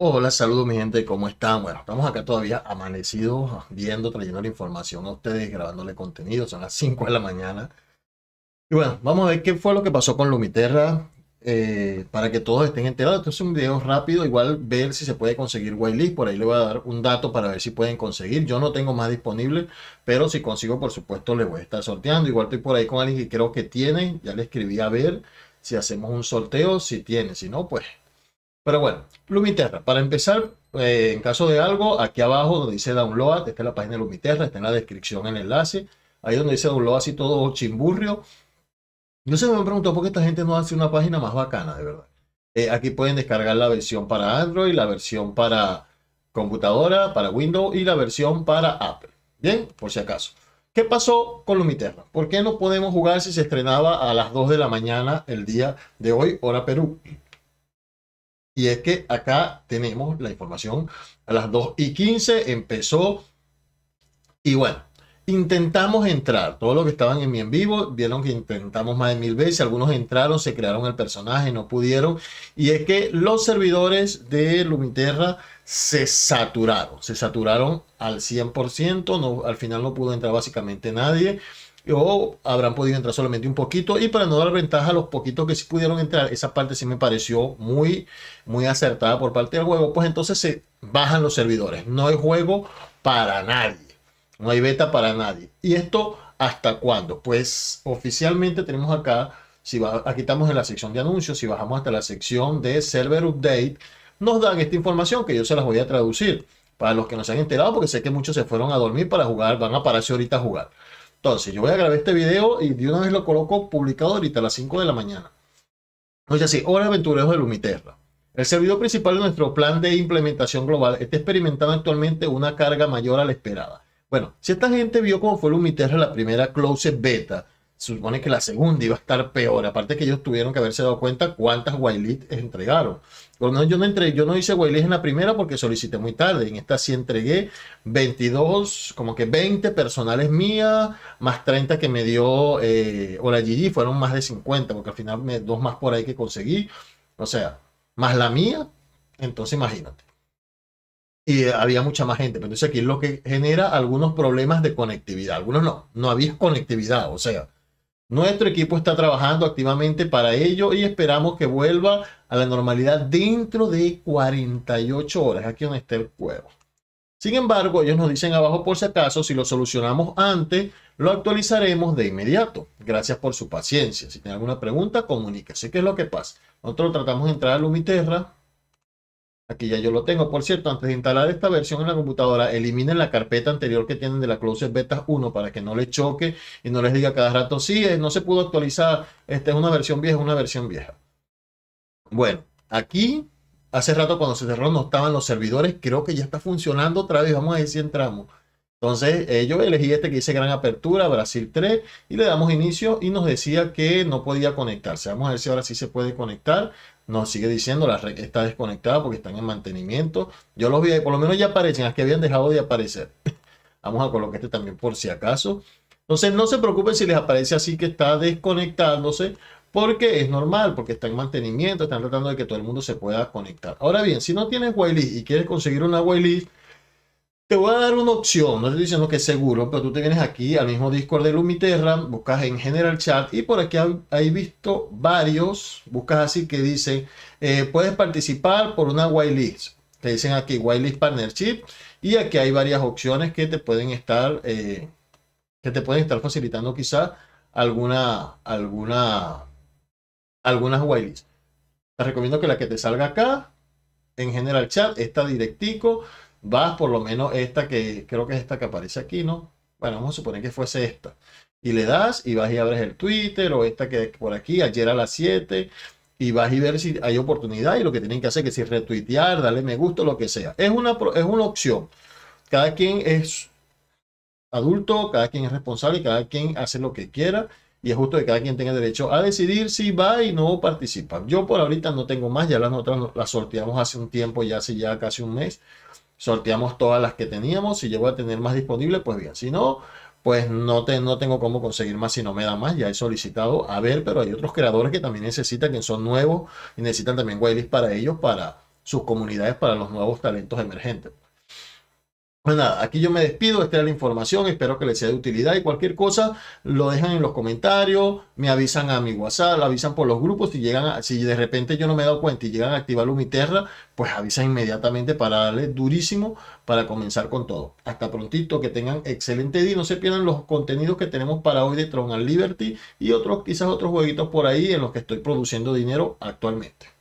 Hola, saludos mi gente, ¿cómo están? Bueno, estamos acá todavía amanecidos, viendo, trayendo la información a ustedes, grabándole contenido, son las 5 de la mañana. Y bueno, vamos a ver qué fue lo que pasó con Lumiterra, eh, para que todos estén enterados. Esto es un video rápido, igual ver si se puede conseguir whitelist, por ahí le voy a dar un dato para ver si pueden conseguir. Yo no tengo más disponible, pero si consigo, por supuesto, le voy a estar sorteando. Igual estoy por ahí con alguien que creo que tiene, ya le escribí a ver si hacemos un sorteo, si tiene, si no, pues pero bueno, Lumiterra, para empezar, eh, en caso de algo, aquí abajo donde dice download, está es la página de Lumiterra, está en la descripción en el enlace. Ahí donde dice download, y todo chimburrio. No sé, me preguntó por qué esta gente no hace una página más bacana, de verdad. Eh, aquí pueden descargar la versión para Android, la versión para computadora, para Windows y la versión para Apple. Bien, por si acaso. ¿Qué pasó con Lumiterra? ¿Por qué no podemos jugar si se estrenaba a las 2 de la mañana el día de hoy, hora Perú? Y es que acá tenemos la información a las 2 y 15 empezó. Y bueno, intentamos entrar. Todos los que estaban en mi en vivo vieron que intentamos más de mil veces. Algunos entraron, se crearon el personaje, no pudieron. Y es que los servidores de Lumiterra se saturaron. Se saturaron al 100%. No, al final no pudo entrar básicamente nadie o habrán podido entrar solamente un poquito y para no dar ventaja a los poquitos que sí pudieron entrar, esa parte sí me pareció muy, muy acertada por parte del juego, pues entonces se bajan los servidores, no hay juego para nadie, no hay beta para nadie. ¿Y esto hasta cuándo? Pues oficialmente tenemos acá, si va, aquí estamos en la sección de anuncios, si bajamos hasta la sección de server update, nos dan esta información que yo se las voy a traducir para los que no se han enterado, porque sé que muchos se fueron a dormir para jugar, van a pararse ahorita a jugar. Entonces, yo voy a grabar este video y de una vez lo coloco publicado ahorita a las 5 de la mañana. Entonces, así, hola Aventureros de Lumiterra. El servidor principal de nuestro plan de implementación global está experimentando actualmente una carga mayor a la esperada. Bueno, si esta gente vio cómo fue Lumiterra la primera close beta, supone que la segunda iba a estar peor. Aparte que ellos tuvieron que haberse dado cuenta cuántas wireless entregaron. Bueno, yo no entre, yo no hice wireless en la primera porque solicité muy tarde. En esta sí entregué 22, como que 20 personales mías, más 30 que me dio eh, la Fueron más de 50, porque al final me, dos más por ahí que conseguí. O sea, más la mía. Entonces imagínate y eh, había mucha más gente. Pero entonces aquí es lo que genera algunos problemas de conectividad. Algunos no, no había conectividad. O sea, nuestro equipo está trabajando activamente para ello y esperamos que vuelva a la normalidad dentro de 48 horas. Aquí donde está el Sin embargo, ellos nos dicen abajo por si acaso, si lo solucionamos antes, lo actualizaremos de inmediato. Gracias por su paciencia. Si tiene alguna pregunta, comuníquese. ¿Qué es lo que pasa? Nosotros tratamos de entrar a Lumiterra, Aquí ya yo lo tengo. Por cierto, antes de instalar esta versión en la computadora, eliminen la carpeta anterior que tienen de la Closet Beta 1 para que no les choque y no les diga cada rato, sí, eh, no se pudo actualizar, esta es una versión vieja, es una versión vieja. Bueno, aquí hace rato cuando se cerró no estaban los servidores, creo que ya está funcionando otra vez, vamos a ver si entramos. Entonces eh, yo elegí este que dice Gran Apertura, Brasil 3, y le damos inicio y nos decía que no podía conectarse. Vamos a ver si ahora sí se puede conectar. Nos sigue diciendo la red está desconectada porque están en mantenimiento. Yo los vi, por lo menos ya aparecen, las que habían dejado de aparecer. Vamos a colocar este también por si acaso. Entonces no se preocupen si les aparece así que está desconectándose porque es normal, porque está en mantenimiento, están tratando de que todo el mundo se pueda conectar. Ahora bien, si no tienes whitelist y quieres conseguir una whitelist, te voy a dar una opción, no estoy diciendo que es seguro, pero tú te vienes aquí al mismo Discord de Lumiterra, buscas en General Chat y por aquí hay visto varios, buscas así que dice, eh, puedes participar por una whitelist. Te dicen aquí whitelist partnership y aquí hay varias opciones que te pueden estar, eh, que te pueden estar facilitando quizás alguna, alguna, algunas whitelists. Te recomiendo que la que te salga acá, en General Chat, está directico vas por lo menos esta que creo que es esta que aparece aquí, ¿no? Bueno, vamos a suponer que fuese esta. Y le das y vas y abres el Twitter o esta que por aquí, ayer a las 7, y vas y ver si hay oportunidad y lo que tienen que hacer, que si retuitear, darle me gusta, lo que sea. Es una, es una opción. Cada quien es adulto, cada quien es responsable, cada quien hace lo que quiera y es justo que cada quien tenga derecho a decidir si va y no participa. Yo por ahorita no tengo más, ya las otras las sorteamos hace un tiempo, ya hace ya casi un mes, sorteamos todas las que teníamos. Si llego a tener más disponible, pues bien. Si no, pues no, te, no tengo cómo conseguir más si no me da más. Ya he solicitado a ver, pero hay otros creadores que también necesitan, que son nuevos y necesitan también whitelist para ellos, para sus comunidades, para los nuevos talentos emergentes. Pues nada, aquí yo me despido, esta era la información, espero que les sea de utilidad y cualquier cosa lo dejan en los comentarios, me avisan a mi WhatsApp, lo avisan por los grupos, si llegan, si de repente yo no me he dado cuenta y llegan a activar Lumiterra, pues avisan inmediatamente para darle durísimo para comenzar con todo. Hasta prontito, que tengan excelente día, no se pierdan los contenidos que tenemos para hoy de Tron and Liberty y otros, quizás otros jueguitos por ahí en los que estoy produciendo dinero actualmente.